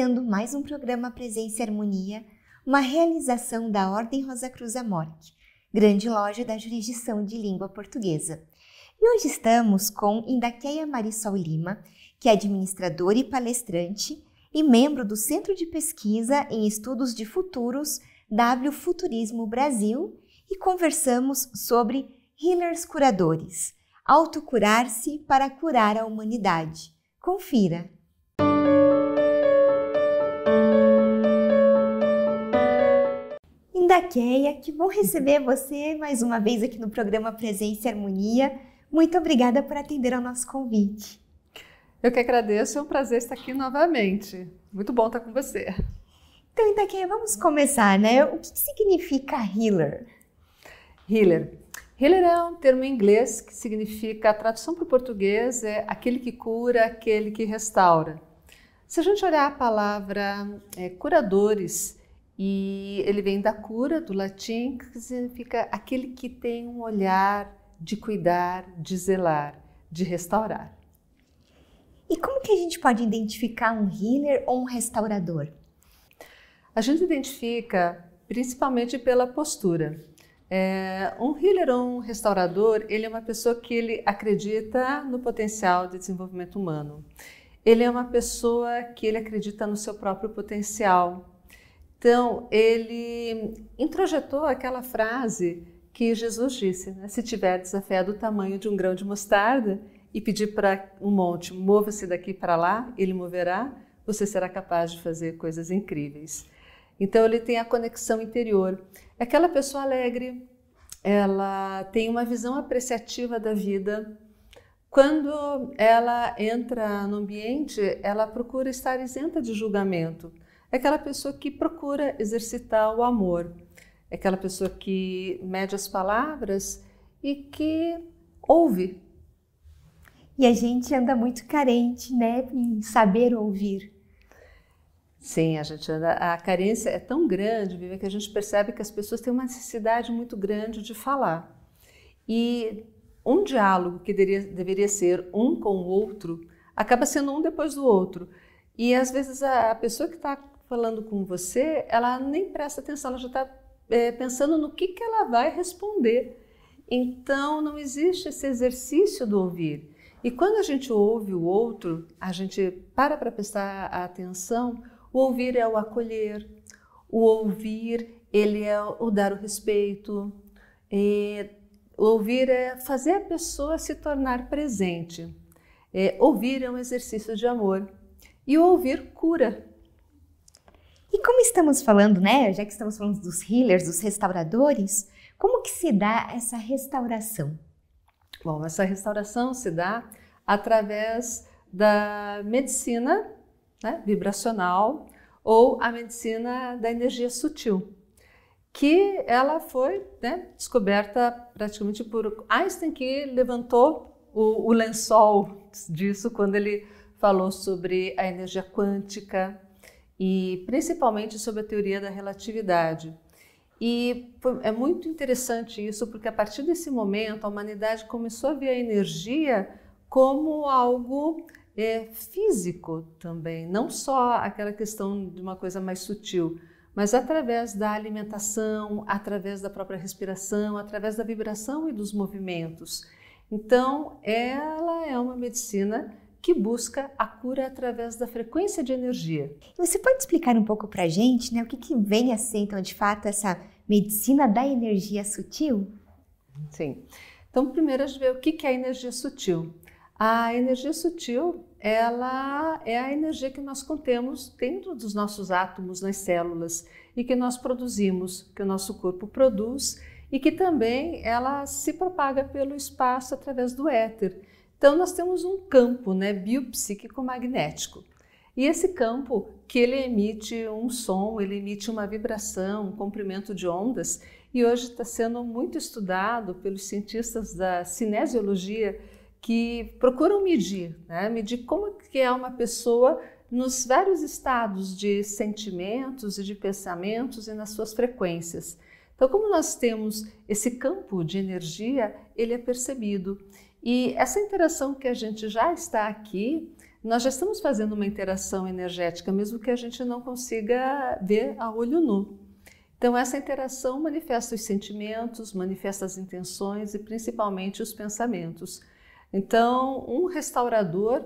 iniciando mais um programa Presença e Harmonia, uma realização da Ordem Rosa Cruz Amorque, grande loja da jurisdição de língua portuguesa. E hoje estamos com Indaqueia Marisol Lima, que é administradora e palestrante e membro do Centro de Pesquisa em Estudos de Futuros W Futurismo Brasil e conversamos sobre healers curadores, autocurar-se para curar a humanidade. Confira! da Keia, que bom receber você mais uma vez aqui no programa Presença e Harmonia. Muito obrigada por atender ao nosso convite. Eu que agradeço, é um prazer estar aqui novamente. Muito bom estar com você. Então, Itaqueia, vamos começar, né? O que significa healer? Healer. Healer é um termo em inglês que significa, a tradução para o português é aquele que cura, aquele que restaura. Se a gente olhar a palavra é, curadores, e ele vem da cura, do latim, que significa aquele que tem um olhar de cuidar, de zelar, de restaurar. E como que a gente pode identificar um healer ou um restaurador? A gente identifica principalmente pela postura. É, um healer ou um restaurador, ele é uma pessoa que ele acredita no potencial de desenvolvimento humano. Ele é uma pessoa que ele acredita no seu próprio potencial, então, ele introjetou aquela frase que Jesus disse: né? Se tiver a fé do tamanho de um grão de mostarda e pedir para um monte, mova-se daqui para lá, ele moverá, você será capaz de fazer coisas incríveis. Então, ele tem a conexão interior. Aquela pessoa alegre, ela tem uma visão apreciativa da vida. Quando ela entra no ambiente, ela procura estar isenta de julgamento. É aquela pessoa que procura exercitar o amor, é aquela pessoa que mede as palavras e que ouve. E a gente anda muito carente, né, em saber ouvir. Sim, a gente anda, a carência é tão grande, Vivi, que a gente percebe que as pessoas têm uma necessidade muito grande de falar. E um diálogo que deveria, deveria ser um com o outro acaba sendo um depois do outro. E às vezes a, a pessoa que está falando com você, ela nem presta atenção, ela já está é, pensando no que, que ela vai responder. Então, não existe esse exercício do ouvir. E quando a gente ouve o outro, a gente para para prestar atenção. O ouvir é o acolher, o ouvir ele é o dar o respeito, é, ouvir é fazer a pessoa se tornar presente. É, ouvir é um exercício de amor e ouvir cura e como estamos falando, né, já que estamos falando dos healers, dos restauradores, como que se dá essa restauração? Bom, essa restauração se dá através da medicina né, vibracional ou a medicina da energia sutil, que ela foi né, descoberta praticamente por Einstein, que levantou o, o lençol disso quando ele falou sobre a energia quântica, e principalmente sobre a teoria da relatividade. E é muito interessante isso, porque a partir desse momento a humanidade começou a ver a energia como algo é, físico também, não só aquela questão de uma coisa mais sutil, mas através da alimentação, através da própria respiração, através da vibração e dos movimentos. Então, ela é uma medicina que busca a cura através da frequência de energia. Você pode explicar um pouco para a gente né, o que, que vem a ser, então, de fato, essa medicina da energia sutil? Sim. Então, primeiro a gente vê o que, que é a energia sutil. A energia sutil, ela é a energia que nós contemos dentro dos nossos átomos nas células e que nós produzimos, que o nosso corpo produz e que também ela se propaga pelo espaço através do éter. Então nós temos um campo, né, biopsíquico magnético. E esse campo que ele emite um som, ele emite uma vibração, um comprimento de ondas, e hoje está sendo muito estudado pelos cientistas da cinesiologia que procuram medir, né? medir como que é uma pessoa nos vários estados de sentimentos e de pensamentos e nas suas frequências. Então, como nós temos esse campo de energia, ele é percebido. E essa interação que a gente já está aqui, nós já estamos fazendo uma interação energética, mesmo que a gente não consiga ver a olho nu. Então, essa interação manifesta os sentimentos, manifesta as intenções e principalmente os pensamentos. Então, um restaurador,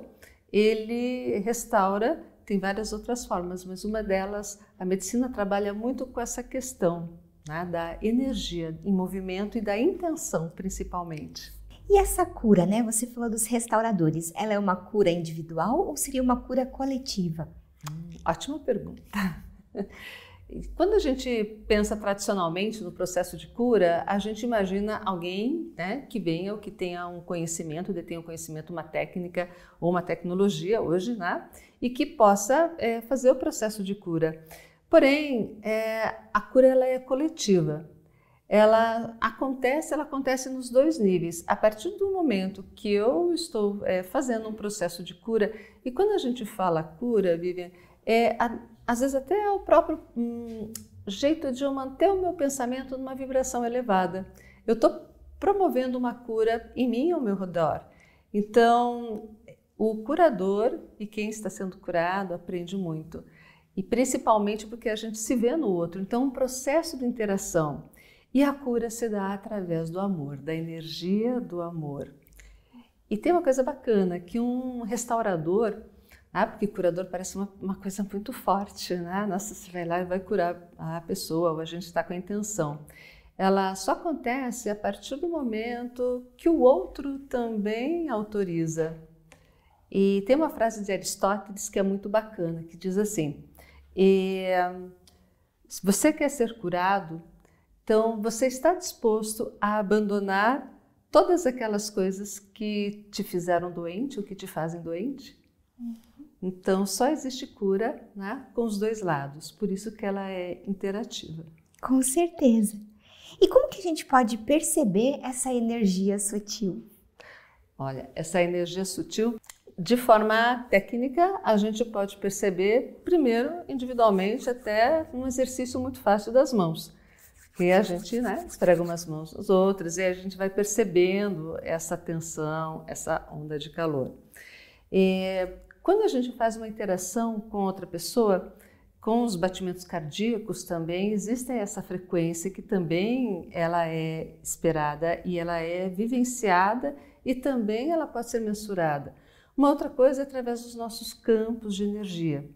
ele restaura, tem várias outras formas, mas uma delas, a medicina trabalha muito com essa questão né, da energia em movimento e da intenção, principalmente. E essa cura, né? Você falou dos restauradores. Ela é uma cura individual ou seria uma cura coletiva? Hum, ótima pergunta. Tá. Quando a gente pensa tradicionalmente no processo de cura, a gente imagina alguém né, que venha ou que tenha um conhecimento, detenha um conhecimento, uma técnica ou uma tecnologia hoje, né, e que possa é, fazer o processo de cura. Porém, é, a cura ela é coletiva ela acontece, ela acontece nos dois níveis. A partir do momento que eu estou é, fazendo um processo de cura, e quando a gente fala cura, Vivian, é, a, às vezes até é o próprio hum, jeito de eu manter o meu pensamento numa vibração elevada. Eu estou promovendo uma cura em mim ao meu redor. Então, o curador e quem está sendo curado aprende muito. E principalmente porque a gente se vê no outro. Então, um processo de interação. E a cura se dá através do amor, da energia do amor. E tem uma coisa bacana, que um restaurador, ah, porque curador parece uma, uma, coisa muito forte, né? Nossa, você vai lá e vai curar a pessoa, ou a gente está com a intenção. Ela só acontece a partir do momento que o outro também autoriza. E tem uma frase de Aristóteles que é muito bacana, que diz assim: se você quer ser curado, então, você está disposto a abandonar todas aquelas coisas que te fizeram doente ou que te fazem doente? Uhum. Então, só existe cura né, com os dois lados, por isso que ela é interativa. Com certeza. E como que a gente pode perceber essa energia sutil? Olha, essa energia sutil, de forma técnica, a gente pode perceber primeiro individualmente, até um exercício muito fácil das mãos. E a gente né, esfrega umas mãos nas outras e a gente vai percebendo essa tensão, essa onda de calor. E quando a gente faz uma interação com outra pessoa, com os batimentos cardíacos também existe essa frequência que também ela é esperada e ela é vivenciada e também ela pode ser mensurada. Uma outra coisa é através dos nossos campos de energia.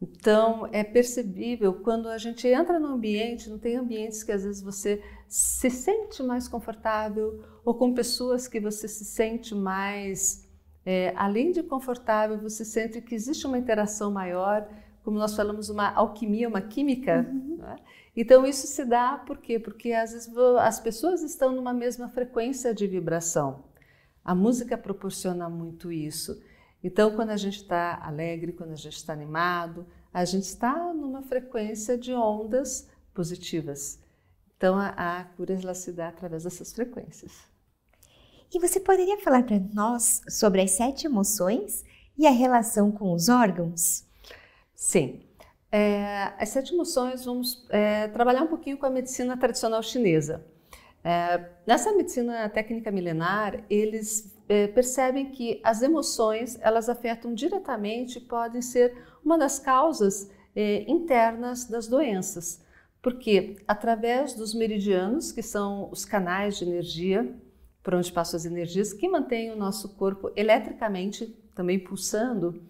Então, é percebível quando a gente entra no ambiente, não tem ambientes que às vezes você se sente mais confortável ou com pessoas que você se sente mais, é, além de confortável, você sente que existe uma interação maior, como nós falamos, uma alquimia, uma química. Uhum. Né? Então, isso se dá por quê? Porque às vezes as pessoas estão numa mesma frequência de vibração. A música proporciona muito isso. Então, quando a gente está alegre, quando a gente está animado, a gente está numa frequência de ondas positivas. Então, a, a cura ela se dá através dessas frequências. E você poderia falar para nós sobre as sete emoções e a relação com os órgãos? Sim. É, as sete emoções, vamos é, trabalhar um pouquinho com a medicina tradicional chinesa. É, nessa medicina técnica milenar, eles eh, percebem que as emoções elas afetam diretamente, podem ser uma das causas eh, internas das doenças, porque através dos meridianos, que são os canais de energia por onde passam as energias, que mantêm o nosso corpo eletricamente também pulsando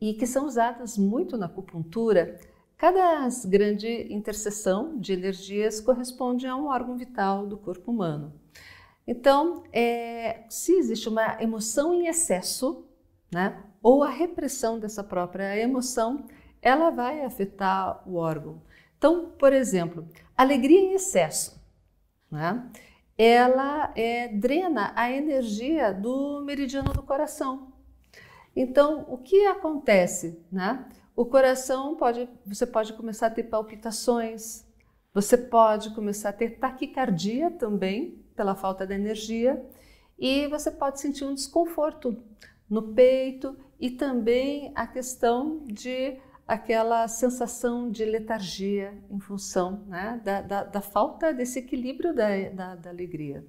e que são usadas muito na acupuntura, cada grande interseção de energias corresponde a um órgão vital do corpo humano. Então, é, se existe uma emoção em excesso, né, ou a repressão dessa própria emoção, ela vai afetar o órgão. Então, por exemplo, alegria em excesso, né, ela é, drena a energia do meridiano do coração. Então, o que acontece? Né? O coração pode, você pode começar a ter palpitações, você pode começar a ter taquicardia também, pela falta de energia e você pode sentir um desconforto no peito e também a questão de aquela sensação de letargia em função né, da, da, da, falta desse equilíbrio da, da alegria.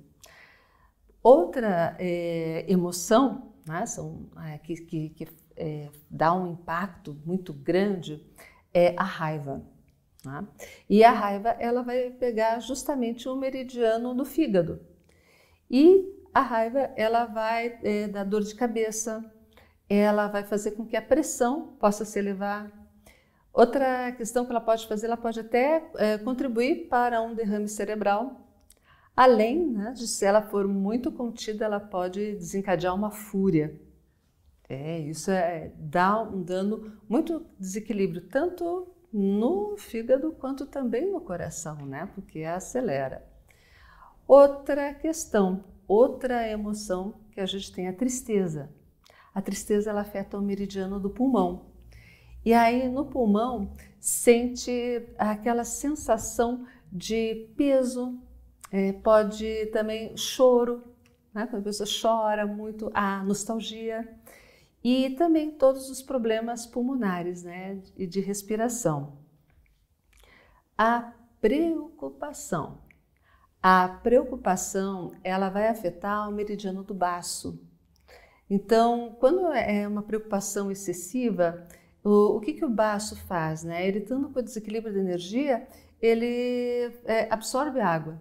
Outra é, emoção né, são, é, que, que, que é, dá um impacto muito grande é a raiva. Né? E a raiva ela vai pegar justamente o meridiano do fígado. E a raiva ela vai é, dar dor de cabeça, ela vai fazer com que a pressão possa se elevar. Outra questão que ela pode fazer, ela pode até é, contribuir para um derrame cerebral. Além né, de se ela for muito contida, ela pode desencadear uma fúria. É, isso é, dá um dano muito desequilíbrio, tanto no fígado quanto também no coração, né? Porque acelera. Outra questão, outra emoção que a gente tem é a tristeza. A tristeza ela afeta o meridiano do pulmão. E aí no pulmão sente aquela sensação de peso, é, pode também choro, né? quando a pessoa chora muito, a nostalgia e também todos os problemas pulmonares né, e de respiração. A preocupação. A preocupação ela vai afetar o meridiano do baço. Então, quando é uma preocupação excessiva, o, o que, que o baço faz? Né? Ele, estando com desequilíbrio de energia, ele é, absorve água.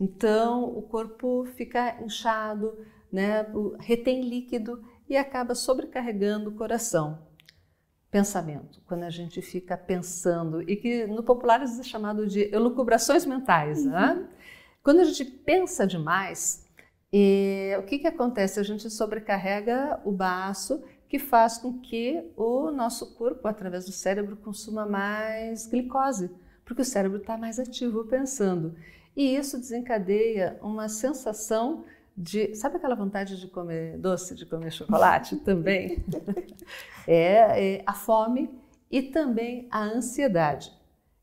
Então, o corpo fica inchado, né? retém líquido e acaba sobrecarregando o coração. Pensamento, quando a gente fica pensando, e que no popular é chamado de elucubrações mentais. Né? Uhum. Né? Quando a gente pensa demais, e, o que, que acontece? A gente sobrecarrega o baço, que faz com que o nosso corpo, através do cérebro, consuma mais glicose, porque o cérebro está mais ativo pensando. E isso desencadeia uma sensação de. Sabe aquela vontade de comer doce, de comer chocolate também? é, é a fome e também a ansiedade.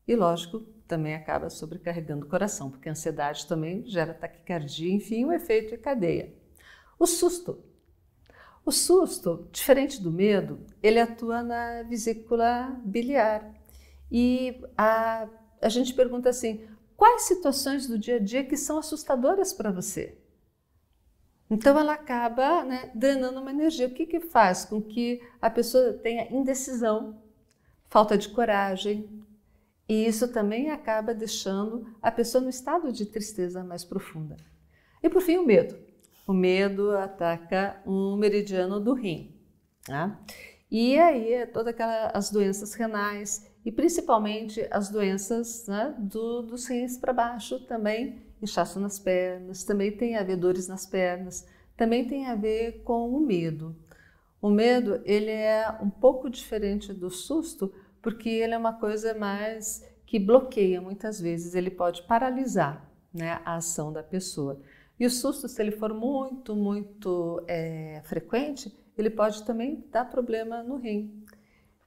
E lógico, também acaba sobrecarregando o coração, porque a ansiedade também gera taquicardia, enfim, o um efeito é cadeia. O susto. O susto, diferente do medo, ele atua na vesícula biliar. E a, a gente pergunta assim: quais situações do dia a dia que são assustadoras para você? Então ela acaba né, drenando uma energia. O que, que faz com que a pessoa tenha indecisão, falta de coragem, e isso também acaba deixando a pessoa no estado de tristeza mais profunda. E por fim, o medo. O medo ataca um meridiano do rim. Tá? E aí, é todas as doenças renais e principalmente as doenças né, do, dos rins para baixo também inchaço nas pernas, também tem a ver dores nas pernas, também tem a ver com o medo. O medo, ele é um pouco diferente do susto, porque ele é uma coisa mais que bloqueia muitas vezes, ele pode paralisar né, a ação da pessoa. E o susto, se ele for muito, muito é, frequente, ele pode também dar problema no rim.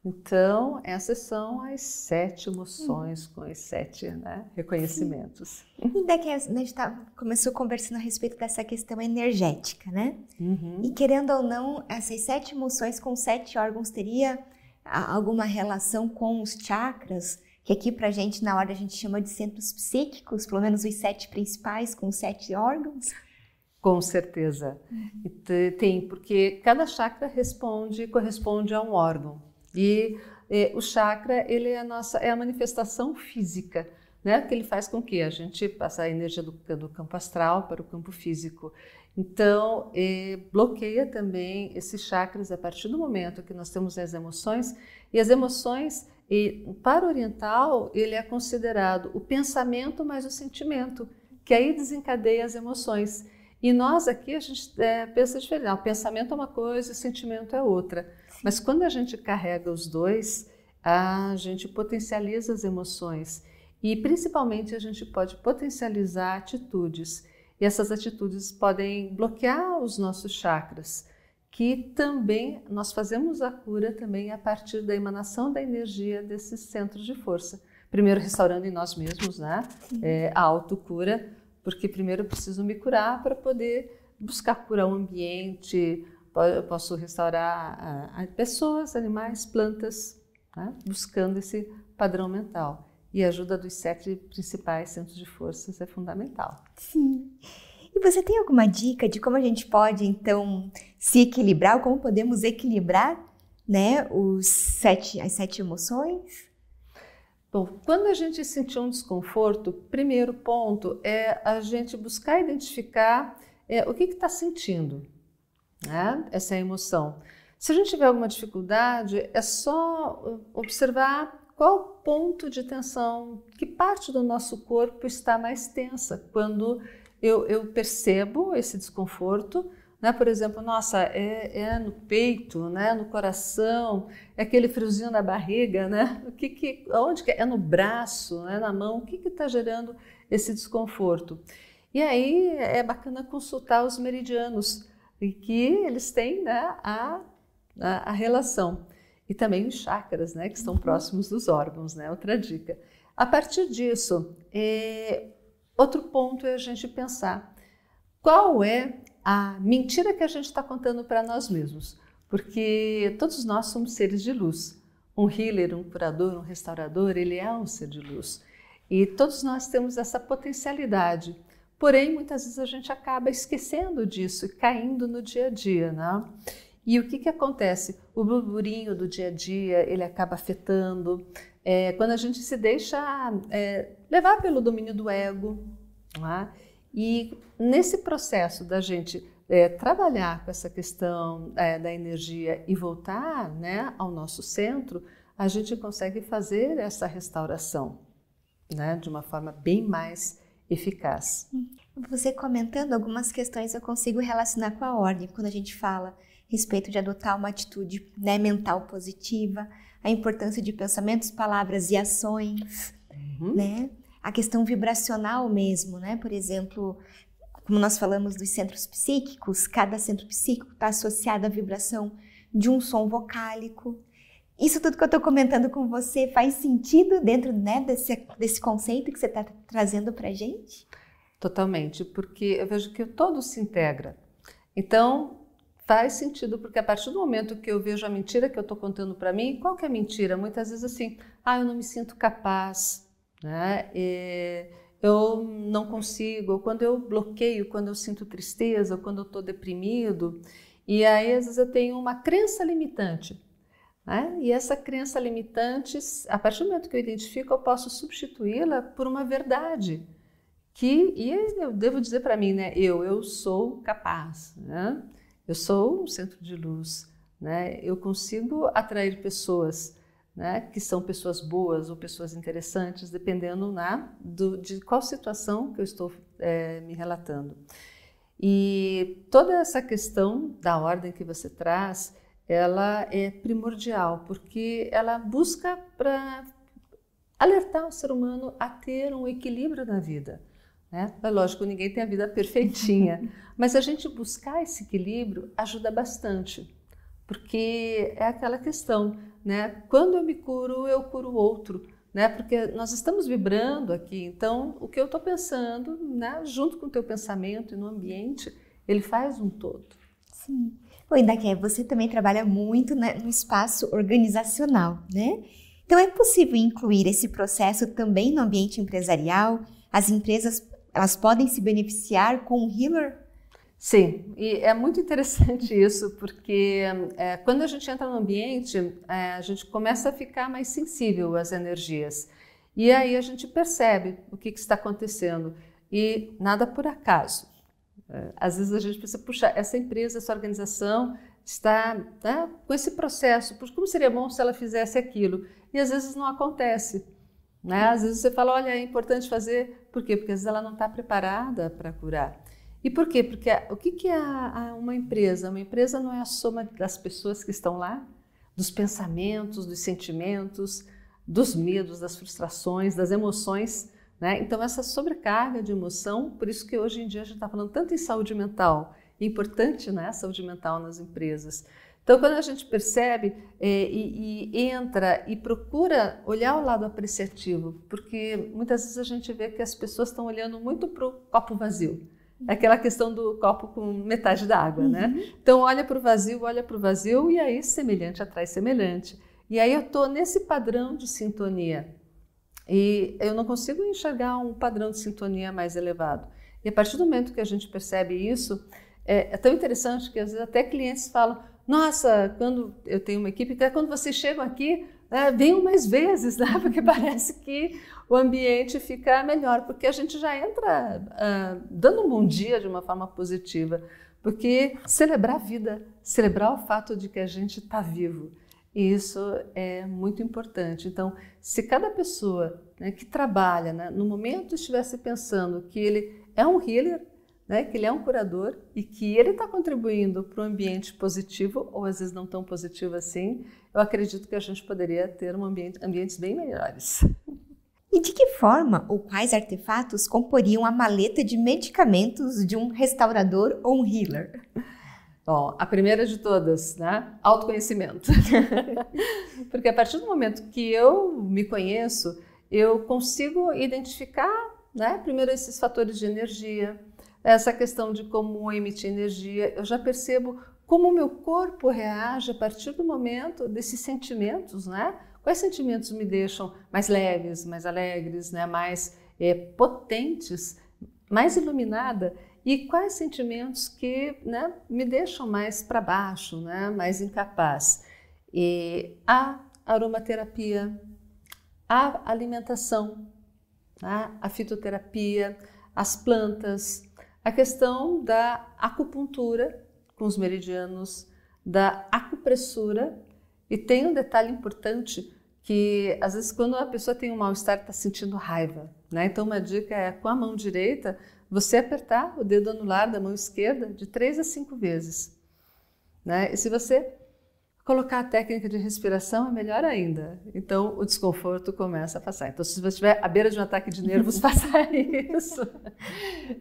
Então, essas são as sete emoções hum. com os sete né, reconhecimentos. Ainda daqui a, a gente tá, começou conversando a respeito dessa questão energética, né? Uhum. E querendo ou não, essas sete emoções com sete órgãos teria alguma relação com os chakras, que aqui pra gente, na hora, a gente chama de centros psíquicos, pelo menos os sete principais com sete órgãos? Com certeza. Uhum. Tem, porque cada chakra responde, corresponde a um órgão. E é, o chakra ele é a nossa é a manifestação física, né? Que ele faz com que a gente passe a energia do, do campo astral para o campo físico. Então, é, bloqueia também esses chakras a partir do momento que nós temos as emoções. E as emoções, e, para o oriental, ele é considerado o pensamento mais o sentimento, que aí desencadeia as emoções. E nós aqui, a gente é, pensa diferente. o pensamento é uma coisa, o sentimento é outra. Mas quando a gente carrega os dois, a gente potencializa as emoções e principalmente a gente pode potencializar atitudes. E essas atitudes podem bloquear os nossos chakras, que também nós fazemos a cura também a partir da emanação da energia desses centros de força. Primeiro restaurando em nós mesmos, né? É, a autocura, porque primeiro eu preciso me curar para poder buscar curar o ambiente, eu posso restaurar ah, pessoas, animais, plantas, né? buscando esse padrão mental. E a ajuda dos sete principais centros de forças é fundamental. Sim. E você tem alguma dica de como a gente pode, então, se equilibrar, ou como podemos equilibrar né, os sete, as sete emoções? Bom, quando a gente sentir um desconforto, primeiro ponto é a gente buscar identificar é, o que está sentindo né? essa emoção. Se a gente tiver alguma dificuldade, é só uh, observar qual ponto de tensão, que parte do nosso corpo está mais tensa quando eu, eu percebo esse desconforto. Né? Por exemplo, nossa, é, é, no peito, né? no coração, é aquele friozinho na barriga, né? O que que, onde que é? é no braço, é na mão, o que está gerando esse desconforto? E aí é bacana consultar os meridianos e que eles têm né, a, a, a, relação. E também os chakras, né, que estão uhum. próximos dos órgãos, né, outra dica. A partir disso, é, outro ponto é a gente pensar qual é a mentira que a gente está contando para nós mesmos, porque todos nós somos seres de luz. Um healer, um curador, um restaurador, ele é um ser de luz. E todos nós temos essa potencialidade. Porém, muitas vezes a gente acaba esquecendo disso e caindo no dia a dia, né? E o que, que acontece? O burburinho do dia a dia ele acaba afetando. É, quando a gente se deixa é, levar pelo domínio do ego, é? e nesse processo da gente é, trabalhar com essa questão é, da energia e voltar né, ao nosso centro, a gente consegue fazer essa restauração né, de uma forma bem mais eficaz. Você comentando algumas questões eu consigo relacionar com a ordem, quando a gente fala respeito de adotar uma atitude né, mental positiva, a importância de pensamentos, palavras e ações, uhum. né? A questão vibracional mesmo, né? Por exemplo, como nós falamos dos centros psíquicos, cada centro psíquico está associado à vibração de um som vocálico, isso tudo que eu estou comentando com você faz sentido dentro né, desse, desse conceito que você está trazendo para gente? Totalmente, porque eu vejo que todo se integra. Então, faz sentido, porque a partir do momento que eu vejo a mentira que eu estou contando para mim, qual que é a mentira? Muitas vezes assim, ah, eu não me sinto capaz, né? E eu não consigo, ou quando eu bloqueio, quando eu sinto tristeza, ou quando eu estou deprimido, e aí às vezes eu tenho uma crença limitante. Né? E essa crença limitante, a partir do momento que eu identifico, eu posso substituí-la por uma verdade que, e eu devo dizer para mim, né? eu, eu sou capaz, né? eu sou um centro de luz, né? eu consigo atrair pessoas né, que são pessoas boas ou pessoas interessantes, dependendo né, do, de qual situação que eu estou é, me relatando. E toda essa questão da ordem que você traz ela é primordial, porque ela busca para alertar o ser humano a ter um equilíbrio na vida. Né? É lógico, ninguém tem a vida perfeitinha, mas a gente buscar esse equilíbrio ajuda bastante, porque é aquela questão, né? Quando eu me curo, eu curo o outro, né? Porque nós estamos vibrando aqui, então o que eu estou pensando, né? Junto com o teu pensamento e no ambiente, ele faz um todo. Sim. Oi, Daqué, você também trabalha muito né, no espaço organizacional, né? Então, é possível incluir esse processo também no ambiente empresarial? As empresas elas podem se beneficiar com o Healer? Sim, e é muito interessante isso, porque é, quando a gente entra no ambiente, é, a gente começa a ficar mais sensível às energias. E aí a gente percebe o que, que está acontecendo. E nada por acaso. Eh, às vezes a gente pensa, puxa, essa empresa, essa organização está tá com esse processo, pois como seria bom se ela fizesse aquilo? E às vezes não acontece. Né? Às vezes você fala, olha, é importante fazer, por quê? Porque às vezes ela não está preparada para curar. E por quê? Porque o que, que é a uma empresa? Uma empresa não é a soma das pessoas que estão lá, dos pensamentos, dos sentimentos, dos medos, das frustrações, das emoções né? Então, essa sobrecarga de emoção, por isso que hoje em dia a gente está falando tanto em saúde mental, importante né, a saúde mental nas empresas. Então, quando a gente percebe é, e, e, entra e procura olhar o lado apreciativo, porque muitas vezes a gente vê que as pessoas estão olhando muito para o copo vazio. É aquela questão do copo com metade da água, né? uhum. né? Então, olha para o vazio, olha para o vazio, e aí semelhante atrai semelhante. E aí eu estou nesse padrão de sintonia. E eu não consigo enxergar um padrão de sintonia mais elevado. E a partir do momento que a gente percebe isso, é, é tão interessante que às vezes até clientes falam: Nossa, quando eu tenho uma equipe, até quando vocês chegam aqui, é, venham mais vezes, né? porque parece que o ambiente fica melhor, porque a gente já entra uh, dando um bom dia de uma forma positiva. Porque celebrar a vida, celebrar o fato de que a gente está vivo, e isso é muito importante. Então, se cada pessoa né, que trabalha né, no momento estivesse pensando que ele é um healer, né, que ele é um curador e que ele está contribuindo para um ambiente positivo, ou às vezes não tão positivo assim, eu acredito que a gente poderia ter um ambiente, ambientes bem melhores. E de que forma ou quais artefatos comporiam a maleta de medicamentos de um restaurador ou um healer? Bom, a primeira de todas, né? Autoconhecimento. Porque a partir do momento que eu me conheço, eu consigo identificar, né? Primeiro esses fatores de energia, essa questão de como emitir energia. Eu já percebo como o meu corpo reage a partir do momento desses sentimentos, né? Quais sentimentos me deixam mais leves, mais alegres, né? Mais é, potentes, mais iluminada? e quais sentimentos que né, me deixam mais para baixo, né, mais incapaz. E a aromaterapia, a alimentação, né, a fitoterapia, as plantas, a questão da acupuntura com os meridianos, da acupressura e tem um detalhe importante que às vezes quando a pessoa tem um mal-estar está sentindo raiva, né? Então uma dica é com a mão direita você apertar o dedo anular da mão esquerda de três a cinco vezes. Né? E se você colocar a técnica de respiração, é melhor ainda. Então, o desconforto começa a passar. Então, se você estiver à beira de um ataque de nervos, faça isso.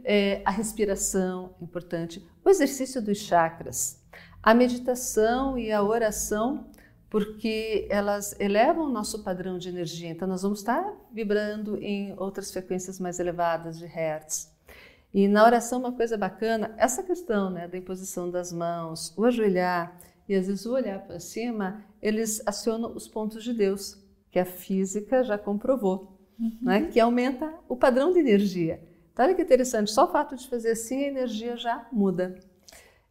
É, a respiração, importante. O exercício dos chakras. A meditação e a oração, porque elas elevam o nosso padrão de energia. Então, nós vamos estar vibrando em outras frequências mais elevadas de Hertz. E na oração, uma coisa bacana, essa questão né, da imposição das mãos, o ajoelhar e às vezes o olhar para cima, eles acionam os pontos de Deus, que a física já comprovou, uhum. né, que aumenta o padrão de energia. Então, olha que interessante, só o fato de fazer assim a energia já muda.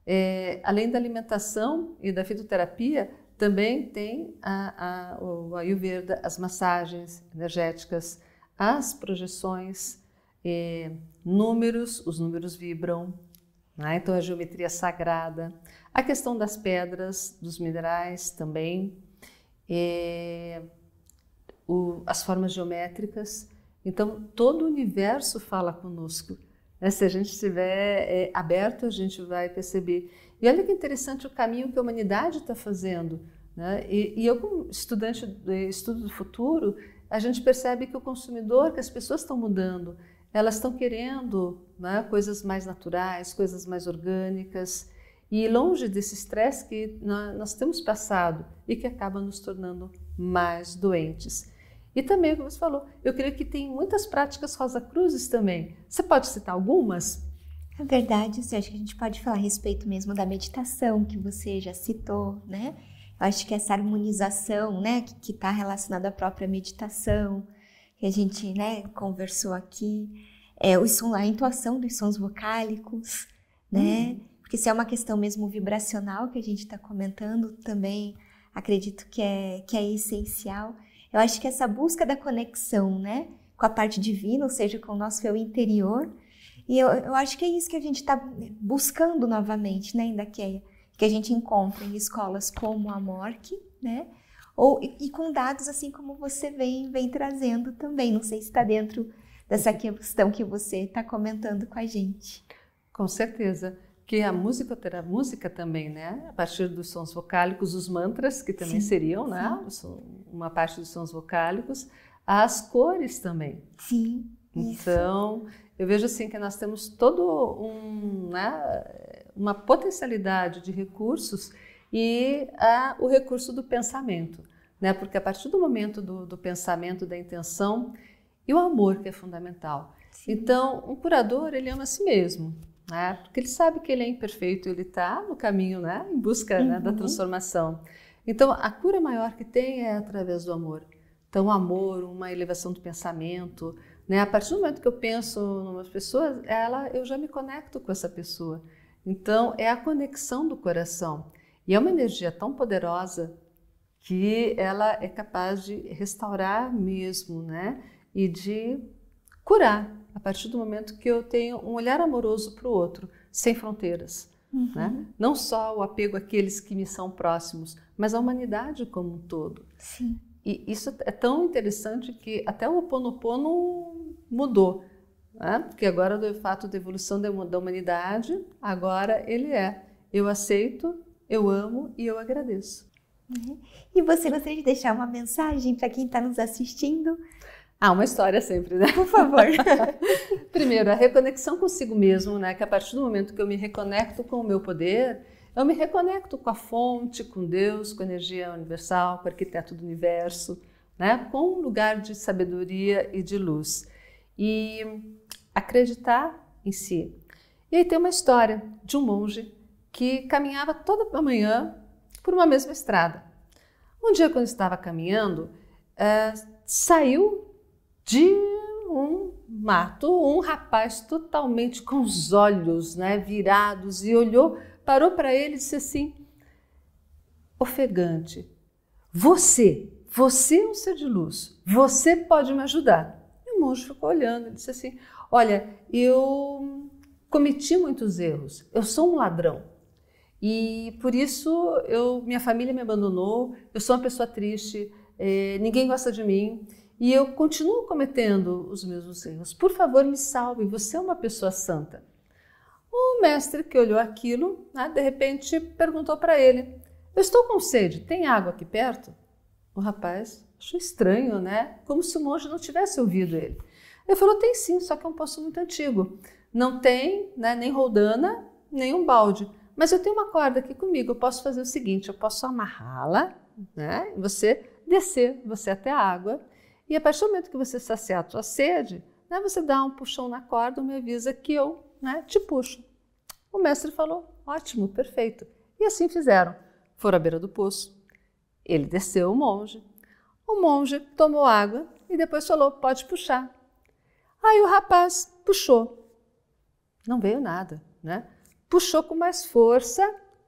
É, além da alimentação e da fitoterapia, também tem a, a, o Ayurveda, as massagens energéticas, as projeções é, números, os números vibram, né? então a geometria sagrada, a questão das pedras, dos minerais também, é, o, as formas geométricas. Então todo o universo fala conosco. Né? Se a gente estiver é, aberto, a gente vai perceber. E olha que interessante o caminho que a humanidade está fazendo. Né? E, e eu, como estudante de estudo do futuro, a gente percebe que o consumidor, que as pessoas estão mudando elas estão querendo né, coisas mais naturais, coisas mais orgânicas e longe desse estresse que nós temos passado e que acaba nos tornando mais doentes. E também, como você falou, eu creio que tem muitas práticas Rosa Cruzes também. Você pode citar algumas? É verdade, eu acho que a gente pode falar a respeito mesmo da meditação que você já citou, né? Eu acho que essa harmonização, né, que está relacionada à própria meditação, que a gente né, conversou aqui, é, o som, a intuação dos sons vocálicos, né? Uhum. Porque se é uma questão mesmo vibracional que a gente está comentando, também acredito que é, que é essencial. Eu acho que essa busca da conexão, né? Com a parte divina, ou seja, com o nosso eu interior. E eu, eu acho que é isso que a gente está buscando novamente, né, ainda Que a gente encontre em escolas como a MORC, né? ou e, e com dados assim como você vem, vem trazendo também. Não sei se está dentro dessa questão que você está comentando com a gente. Com certeza. Que a música terá música também, né? A partir dos sons vocálicos, os mantras, que também sim, seriam, né? sim. né? Uma parte dos sons vocálicos, as cores também. Sim. Então, isso. eu vejo assim que nós temos todo um, né, uma potencialidade de recursos e o recurso do pensamento né? Porque a partir do momento do, do pensamento, da intenção e o amor que é fundamental. Sim. Então, um curador ele ama a si mesmo, né? Porque ele sabe que ele é imperfeito, ele está no caminho, né? Em busca uhum. né? da uhum. transformação. Então, a cura maior que tem é através do amor. Então, o amor, uma elevação do pensamento, né? A partir do momento que eu penso numa pessoa, ela, eu já me conecto com essa pessoa. Então, é a conexão do coração. E é uma energia tão poderosa que ela é capaz de restaurar mesmo, né? E de curar a partir do momento que eu tenho um olhar amoroso para o outro, sem fronteiras. Uhum. Né? Não só o apego àqueles que me são próximos, mas à humanidade como um todo. Sim. E isso é tão interessante que até o Ho Oponopono mudou. Né? Porque agora, do fato da evolução da humanidade, agora ele é: eu aceito, eu amo e eu agradeço. Né? E você gostaria de deixar uma mensagem para quem está nos assistindo? Ah, uma história sempre, né? Por favor. Primeiro, a reconexão consigo mesmo, né? Que a partir do momento que eu me reconecto com o meu poder, eu me reconecto com a fonte, com Deus, com a energia universal, com o arquiteto do universo, né? Com um lugar de sabedoria e de luz. E acreditar em si. E aí tem uma história de um monge que caminhava toda a manhã por uma mesma estrada. Um dia, quando estava caminhando, é, saiu de um mato um rapaz totalmente com os olhos né, virados e olhou, parou para ele e disse assim, ofegante: Você, você é um ser de luz, você pode me ajudar. E o monge ficou olhando e disse assim: Olha, eu cometi muitos erros, eu sou um ladrão. E por isso eu, minha família me abandonou, eu sou uma pessoa triste, é, ninguém gosta de mim e eu continuo cometendo os mesmos erros. Por favor, me salve, você é uma pessoa santa. O mestre que olhou aquilo, né, de repente perguntou para ele: Eu estou com sede, tem água aqui perto? O rapaz achou estranho, né? Como se o monge não tivesse ouvido ele. Ele falou: Tem sim, só que é um poço muito antigo. Não tem né, nem roldana, nem um balde. Mas eu tenho uma corda aqui comigo, eu posso fazer o seguinte: eu posso amarrá-la, né? Você descer, você até a água, e a partir do momento que você saciar a sua sede, né, você dá um puxão na corda, me avisa que eu né, te puxo. O mestre falou: ótimo, perfeito. E assim fizeram. Foram à beira do poço. Ele desceu o monge. O monge tomou água e depois falou: pode puxar. Aí o rapaz puxou. Não veio nada, né? puxou com mais força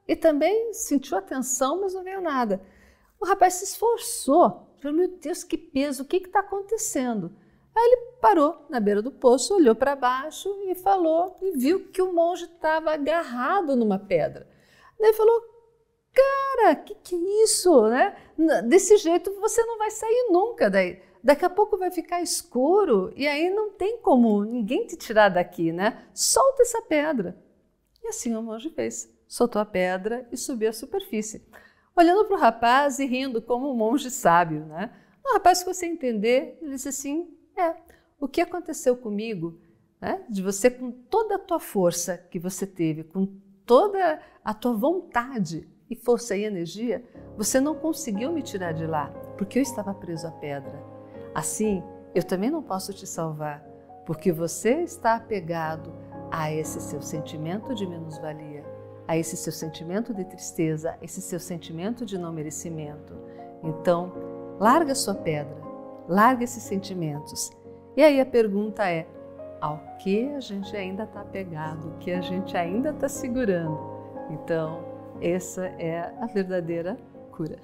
e também sentiu a tensão, mas não veio nada. O rapaz se esforçou, falou: Meu Deus, que peso, o que está acontecendo? Aí ele parou na beira do poço, olhou para baixo e falou e viu que o monge estava agarrado numa pedra. Daí ele falou: Cara, que que é isso, né? Desse jeito você não vai sair nunca daí. Daqui a pouco vai ficar escuro e aí não tem como ninguém te tirar daqui, né? Solta essa pedra. E assim o monge fez. Soltou a pedra e subiu à superfície, olhando para o rapaz e rindo como um monge sábio. Né? O rapaz ficou sem entender e disse assim: É, o que aconteceu comigo, né? de você, com toda a tua força que você teve, com toda a tua vontade e força e energia, você não conseguiu me tirar de lá, porque eu estava preso à pedra. Assim, eu também não posso te salvar, porque você está apegado a esse seu sentimento de menosvalia, a esse seu sentimento de tristeza, esse seu sentimento de não merecimento. Então, larga sua pedra, larga esses sentimentos. E aí a pergunta é: ao que a gente ainda está pegado, o que a gente ainda está segurando? Então, essa é a verdadeira cura.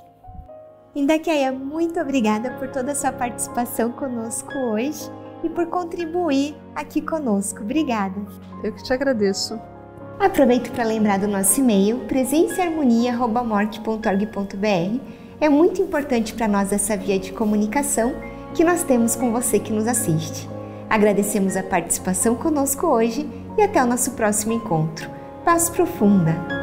Indaqueia, muito obrigada por toda a sua participação conosco hoje e por contribuir aqui conosco. Obrigada. Eu que te agradeço. Aproveito para lembrar do nosso e-mail presenceharmonia@morc.org.br. É muito importante para nós essa via de comunicação que nós temos com você que nos assiste. Agradecemos a participação conosco hoje e até o nosso próximo encontro. Paz profunda.